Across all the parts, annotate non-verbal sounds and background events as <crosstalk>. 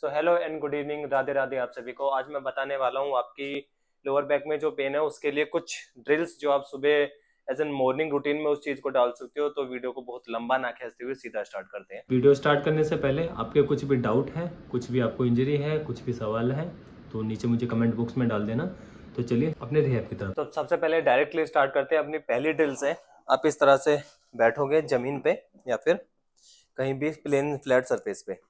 so hello and good evening Radhe Radhe आप सभी को आज मैं बताने वाला हूँ आपकी लोअर बैक में जो पेन है उसके लिए कुछ ड्रिल्स जो आप सुबह एज एन मॉर्निंग रूटीन में उस चीज को डाल सकते हो तो वीडियो को बहुत लंबा ना खेचते हुए सीधा स्टार्ट करते हैं वीडियो स्टार्ट करने से पहले आपके कुछ भी डाउट है कुछ भी आपको इंजरी है कुछ भी सवाल है तो नीचे मुझे कमेंट बॉक्स में डाल देना तो चलिए अपने रिहेब की तरफ तो सबसे पहले डायरेक्टली स्टार्ट करते हैं अपनी पहली ड्रिल से आप इस तरह से बैठोगे जमीन पे या फिर कहीं भी प्लेन फ्लैट सरफेस पे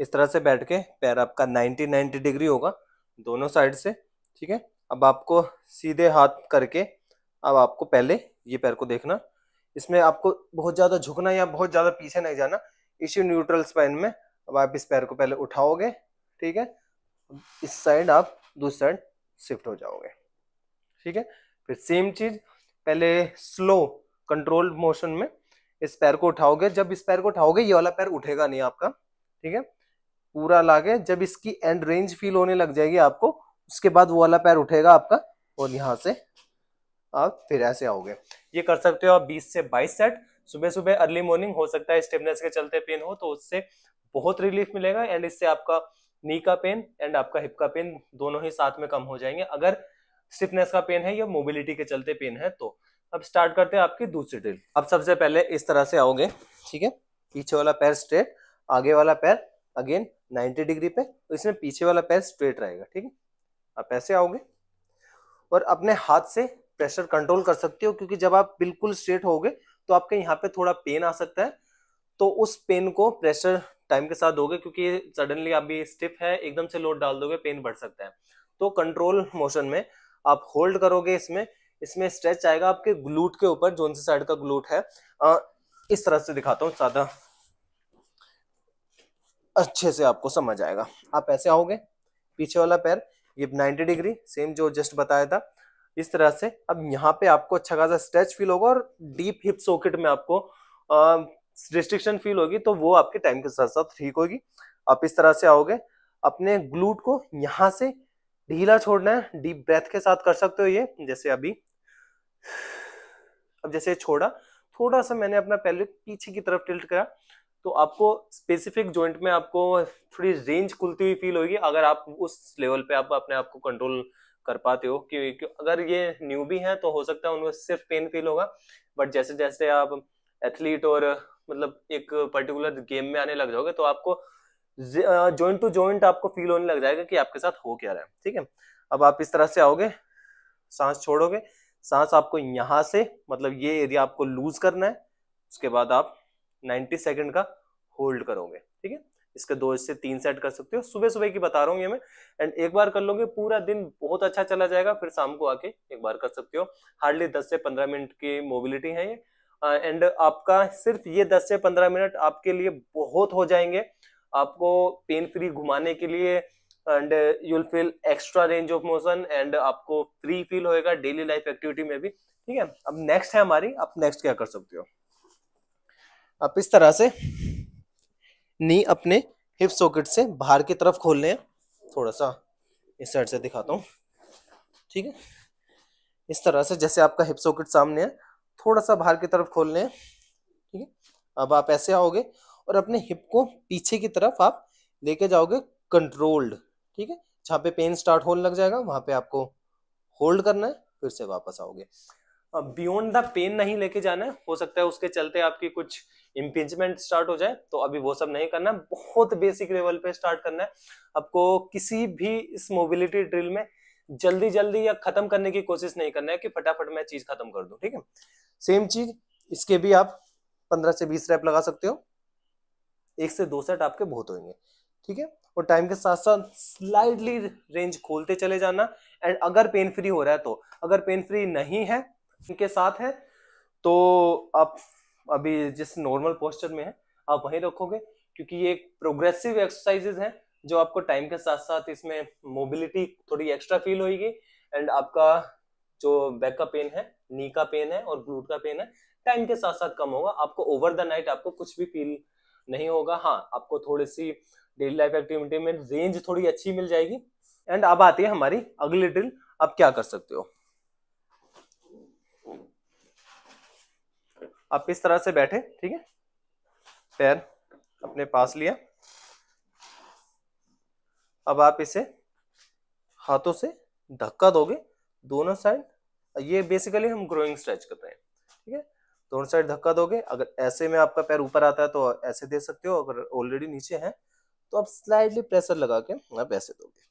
इस तरह से बैठ के पैर आपका 90 90 डिग्री होगा दोनों साइड से ठीक है अब आपको सीधे हाथ करके अब आपको पहले ये पैर को देखना इसमें आपको बहुत ज़्यादा झुकना या बहुत ज़्यादा पीछे नहीं जाना इसी न्यूट्रल स्पाइन में अब आप इस पैर को पहले उठाओगे ठीक है इस साइड आप दूसरी साइड शिफ्ट हो जाओगे ठीक है फिर सेम चीज़ पहले स्लो कंट्रोल मोशन में इस पैर को उठाओगे जब इस पैर को उठाओगे ये वाला पैर उठेगा नहीं आपका ठीक है पूरा लागे जब इसकी एंड रेंज फील होने लग जाएगी आपको उसके बाद वो वाला पैर उठेगा आपका और यहाँ से आप फिर ऐसे आओगे ये कर सकते हो आप 20 से 22 सेट सुबह सुबह अर्ली मॉर्निंग हो सकता है स्टेपनेस के चलते पेन हो तो उससे बहुत रिलीफ मिलेगा एंड इससे आपका नी का पेन एंड आपका हिप का पेन दोनों ही साथ में कम हो जाएंगे अगर स्टिफनेस का पेन है या मोबिलिटी के चलते पेन है तो अब स्टार्ट करते हैं आपकी दूसरी ड्रिल अब सबसे पहले इस तरह से आओगे ठीक है पीछे वाला पैर स्ट्रेट आगे वाला पैर अगेन 90 डिग्री पे तो इसमें पीछे वाला पैर स्ट्रेट रहेगा ठीक है आप ऐसे आओगे और अपने हाथ से प्रेशर कंट्रोल कर सकते हो क्योंकि जब आप बिल्कुल स्ट्रेट होगे तो आपके यहाँ पे थोड़ा पेन आ सकता है तो उस पेन को प्रेशर टाइम के साथ दोगे क्योंकि सडनली आप भी स्टिफ है एकदम से लोड डाल दोगे पेन बढ़ सकता है तो कंट्रोल मोशन में आप होल्ड करोगे इसमें इसमें स्ट्रेच आएगा आपके ग्लूट के ऊपर जोन से साइड का ग्लूट है आ, इस तरह से दिखाता हूँ ज्यादा अच्छे से आपको समझ आएगा आप ऐसे आओगे पीछे वाला पैर ये 90 डिग्री सेम जो जस्ट बताया था इस तरह से अब यहाँ पे आपको अच्छा खासा स्ट्रेच फील होगा और डीप हिप सॉकेट में आपको रिस्ट्रिक्शन फील होगी तो वो आपके टाइम के साथ साथ ठीक होगी आप इस तरह से आओगे अपने ग्लूट को यहाँ से ढीला छोड़ना है डीप ब्रेथ के साथ कर सकते हो ये जैसे अभी अब जैसे छोड़ा थोड़ा सा मैंने अपना पहले पीछे की तरफ टिल्ट करा तो आपको स्पेसिफिक जॉइंट में आपको थोड़ी रेंज खुलती हुई फील होगी अगर आप उस लेवल पे आप अपने आप को कंट्रोल कर पाते हो कि, कि अगर ये न्यू भी हैं तो हो सकता है उनको सिर्फ पेन फील होगा बट जैसे जैसे आप एथलीट और मतलब एक पर्टिकुलर गेम में आने लग जाओगे तो आपको जॉइंट टू जॉइंट आपको फील होने लग जाएगा कि आपके साथ हो क्या रहा है ठीक है अब आप इस तरह से आओगे सांस छोड़ोगे सांस आपको यहाँ से मतलब ये एरिया आपको लूज करना है उसके बाद आप 90 सेकंड का होल्ड करोगे ठीक है इसके दो से तीन सेट कर सकते हो सुबह सुबह की बता रहा हूँ ये मैं एंड एक बार कर लोगे पूरा दिन बहुत अच्छा चला जाएगा फिर शाम को आके एक बार कर सकते हो हार्डली दस से पंद्रह मिनट की मोबिलिटी है ये एंड आपका सिर्फ ये दस से पंद्रह मिनट आपके लिए बहुत हो जाएंगे आपको पेन फ्री घुमाने के लिए and you'll feel extra range of motion and आपको फ्री फील होगा डेली लाइफ एक्टिविटी में भी ठीक है अब नेक्स्ट है हमारी आप नेक्स्ट क्या कर सकते हो आप इस तरह से नी अपने हिप सॉकेट से बाहर की तरफ खोल लें थोड़ा सा इस साइड से दिखाता हूँ ठीक है इस तरह से जैसे आपका हिप सॉकेट सामने है थोड़ा सा बाहर की तरफ खोल लें ठीक है अब आप ऐसे आओगे और अपने हिप को पीछे की तरफ आप लेके जाओगे कंट्रोल्ड ठीक है जहाँ पे पेन स्टार्ट होने लग जाएगा वहाँ पे आपको होल्ड करना है फिर से वापस आओगे बियॉन्ड द पेन नहीं लेके जाना है हो सकता है उसके चलते आपकी कुछ इम्पिंचमेंट स्टार्ट हो जाए तो अभी वो सब नहीं करना है बहुत बेसिक लेवल पे स्टार्ट करना है आपको किसी भी इस मोबिलिटी ड्रिल में जल्दी जल्दी या खत्म करने की कोशिश नहीं करना है कि फटाफट मैं चीज खत्म कर दू ठीक है सेम चीज इसके भी आप पंद्रह से बीस रैप लगा सकते हो एक से दो सेट आपके बहुत होंगे ठीक है और टाइम के साथ साथ स्लाइडली रेंज खोलते चले जाना एंड अगर पेन फ्री हो रहा है तो अगर पेन फ्री नहीं है के साथ है तो आप अभी जिस नॉर्मल पोस्टर में है आप वहीं रखोगे क्योंकि ये प्रोग्रेसिव एक्सरसाइजेज हैं जो आपको टाइम के साथ साथ इसमें मोबिलिटी थोड़ी एक्स्ट्रा फील होगी एंड आपका जो बैक का पेन है नी का पेन है और ग्लूट का पेन है टाइम के साथ साथ कम होगा आपको ओवर द नाइट आपको कुछ भी फील नहीं होगा हाँ आपको थोड़ी सी डेली लाइफ एक्टिविटी में रेंज थोड़ी अच्छी मिल जाएगी एंड अब आती है हमारी अगली ड्रिल आप क्या कर सकते हो आप इस तरह से बैठे ठीक है पैर अपने पास लिया अब आप इसे हाथों से धक्का दोगे दोनों साइड ये बेसिकली हम ग्रोइंग स्ट्रेच कर रहे हैं ठीक है दोनों साइड धक्का दोगे अगर ऐसे में आपका पैर ऊपर आता है तो ऐसे दे सकते हो अगर ऑलरेडी नीचे है तो आप स्लाइडली प्रेशर लगा के आप ऐसे दोगे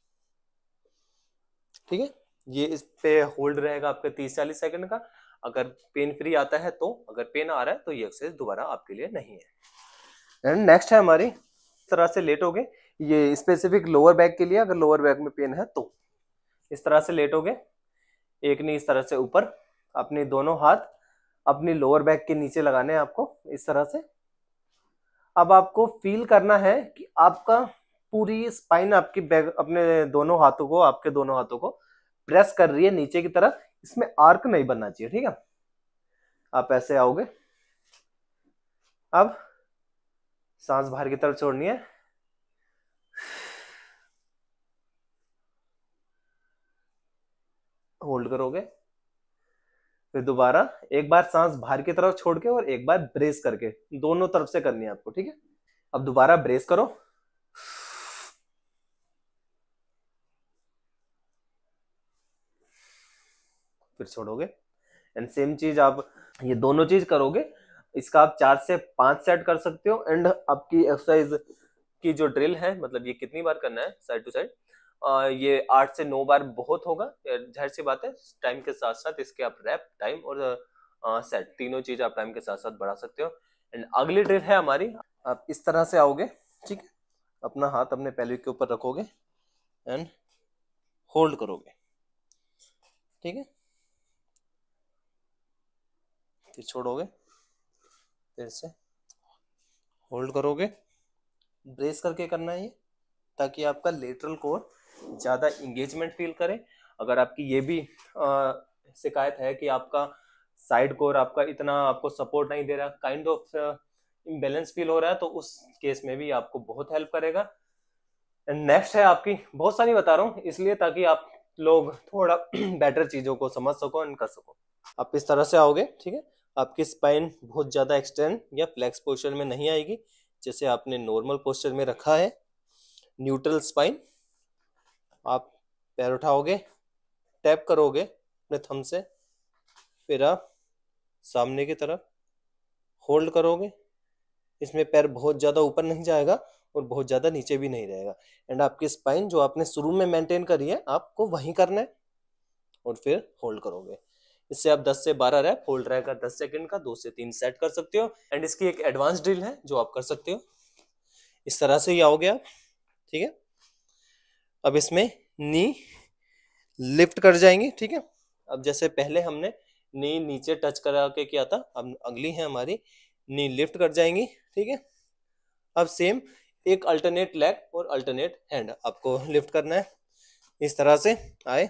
ठीक है ये इस पे होल्ड रहेगा आपका तीस चालीस सेकंड का अगर पेन फ्री आता है तो अगर पेन आ रहा है तो ये एक्सरसाइज दोबारा आपके लिए नहीं है एंड नेक्स्ट है हमारी तरह से लेट हो गए ये स्पेसिफिक लोअर बैक के लिए अगर लोअर बैक में पेन है तो इस तरह से लेट हो गए एक नहीं इस तरह से ऊपर अपने दोनों हाथ अपनी लोअर बैक के नीचे लगाने हैं आपको इस तरह से अब आपको फील करना है कि आपका पूरी स्पाइन आपकी बैक अपने दोनों हाथों को आपके दोनों हाथों को प्रेस कर रही है नीचे की तरफ इसमें आर्क नहीं बनना चाहिए ठीक है आप ऐसे आओगे अब सांस बाहर की तरफ छोड़नी है होल्ड करोगे फिर दोबारा एक बार सांस बाहर की तरफ छोड़ के और एक बार ब्रेस करके दोनों तरफ से करनी है आपको ठीक है अब दोबारा ब्रेस करो फिर छोड़ोगे एंड सेम चीज आप ये दोनों चीज करोगे इसका आप चार से पांच सेट कर सकते हो एंड आपकी एक्सरसाइज की जो ड्रिल है मतलब ये कितनी बार करना है साइड टू साइड ये आठ से नौ बार बहुत होगा जाहिर सी बात है टाइम के साथ साथ इसके आप रैप टाइम और सेट तीनों चीज आप टाइम के साथ साथ बढ़ा सकते हो एंड अगली ड्रिल है हमारी आप इस तरह से आओगे ठीक है अपना हाथ अपने पहले के ऊपर रखोगे एंड होल्ड करोगे ठीक है फिर छोड़ोगे फिर से होल्ड करोगे ब्रेस करके करना है ये ताकि आपका लेटरल कोर ज़्यादा इंगेजमेंट फील करे अगर आपकी ये भी आ, शिकायत है कि आपका साइड कोर आपका इतना आपको सपोर्ट नहीं दे रहा काइंड ऑफ इम्बेलेंस फील हो रहा है तो उस केस में भी आपको बहुत हेल्प करेगा एंड नेक्स्ट है आपकी बहुत सारी बता रहा हूँ इसलिए ताकि आप लोग थोड़ा बेटर <clears throat> चीज़ों को समझ सको एंड कर सको आप इस तरह से आओगे ठीक है आपकी स्पाइन बहुत ज़्यादा एक्सटेंड या फ्लैक्स पोस्चर में नहीं आएगी जैसे आपने नॉर्मल पोस्चर में रखा है न्यूट्रल स्पाइन आप पैर उठाओगे टैप करोगे अपने थम से फिर आप सामने की तरफ होल्ड करोगे इसमें पैर बहुत ज़्यादा ऊपर नहीं जाएगा और बहुत ज़्यादा नीचे भी नहीं रहेगा एंड आपकी स्पाइन जो आपने शुरू में मेंटेन करी है आपको वहीं करना है और फिर होल्ड करोगे इससे आप 10 से 12 रैप होल्ड रहेगा 10 सेकंड का दो से तीन सेट कर सकते हो एंड इसकी एक एडवांस ड्रिल है जो आप कर सकते हो इस तरह से ही हो गया ठीक है अब इसमें नी लिफ्ट कर जाएंगे ठीक है अब जैसे पहले हमने नी नीचे टच करा के किया था अब अगली है हमारी नी लिफ्ट कर जाएंगी ठीक है अब सेम एक अल्टरनेट लेग और अल्टरनेट हैंड आपको लिफ्ट करना है इस तरह से आए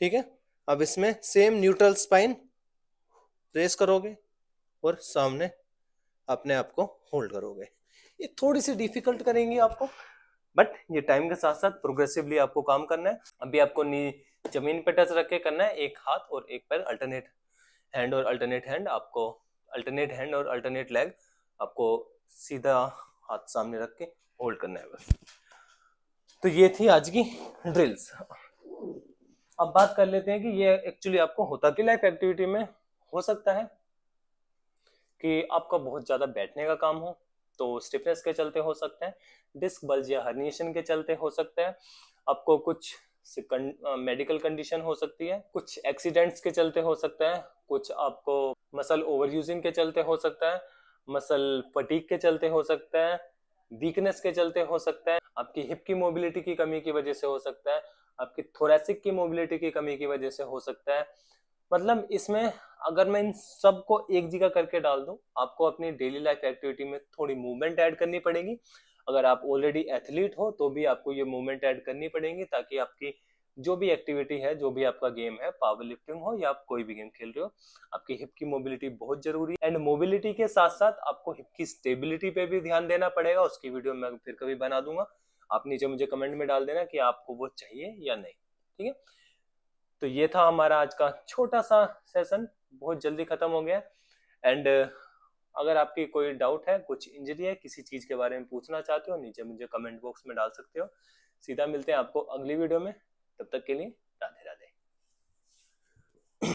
ठीक है अब इसमें सेम न्यूट्रल स्पाइन प्रेस करोगे और सामने अपने आप को होल्ड करोगे ये थोड़ी सी डिफिकल्ट करेंगे आपको बट ये टाइम के साथ साथ प्रोग्रेसिवली आपको काम करना है अभी आपको नी जमीन पे टच रख के करना है एक हाथ और एक पैर अल्टरनेट हैंड और अल्टरनेट हैंड आपको अल्टरनेट हैंड और अल्टरनेट लेग आपको सीधा हाथ सामने रख के होल्ड करना है बस तो ये थी आज की ड्रिल्स अब बात कर लेते हैं कि ये एक्चुअली आपको होता कि लाइफ एक्टिविटी में हो सकता है कि आपका बहुत ज़्यादा बैठने का काम हो तो स्टिफनेस के चलते हो सकता है डिस्क बल्ज या हर्निएशन के चलते हो सकता है आपको कुछ मेडिकल कंडीशन हो सकती है कुछ एक्सीडेंट्स के चलते हो सकता है कुछ आपको मसल ओवर यूजिंग के चलते हो सकता है मसल फटीक के चलते हो सकता है वीकनेस के चलते हो सकता है आपकी हिप की मोबिलिटी की कमी की वजह से हो सकता है आपकी थोरेसिक की मोबिलिटी की कमी की वजह से हो सकता है मतलब इसमें अगर मैं इन सबको एक जगह करके डाल दूं आपको अपनी डेली लाइफ एक्टिविटी में थोड़ी मूवमेंट ऐड करनी पड़ेगी अगर आप ऑलरेडी एथलीट हो तो भी आपको ये मूवमेंट ऐड करनी पड़ेगी ताकि आपकी जो भी एक्टिविटी है जो भी आपका गेम है पावर लिफ्टिंग हो या आप कोई भी गेम खेल रहे हो आपकी हिप की मोबिलिटी बहुत जरूरी है एंड मोबिलिटी के साथ साथ आपको हिप की स्टेबिलिटी पे भी ध्यान देना पड़ेगा उसकी वीडियो मैं फिर कभी बना दूंगा आप नीचे मुझे कमेंट में डाल देना कि आपको वो चाहिए या नहीं ठीक है तो ये था हमारा आज का छोटा सा सेशन बहुत जल्दी खत्म हो गया एंड uh, अगर आपकी कोई डाउट है कुछ इंजरी है किसी चीज के बारे में पूछना चाहते हो नीचे मुझे कमेंट बॉक्स में डाल सकते हो सीधा मिलते हैं आपको अगली वीडियो में तब तक के लिए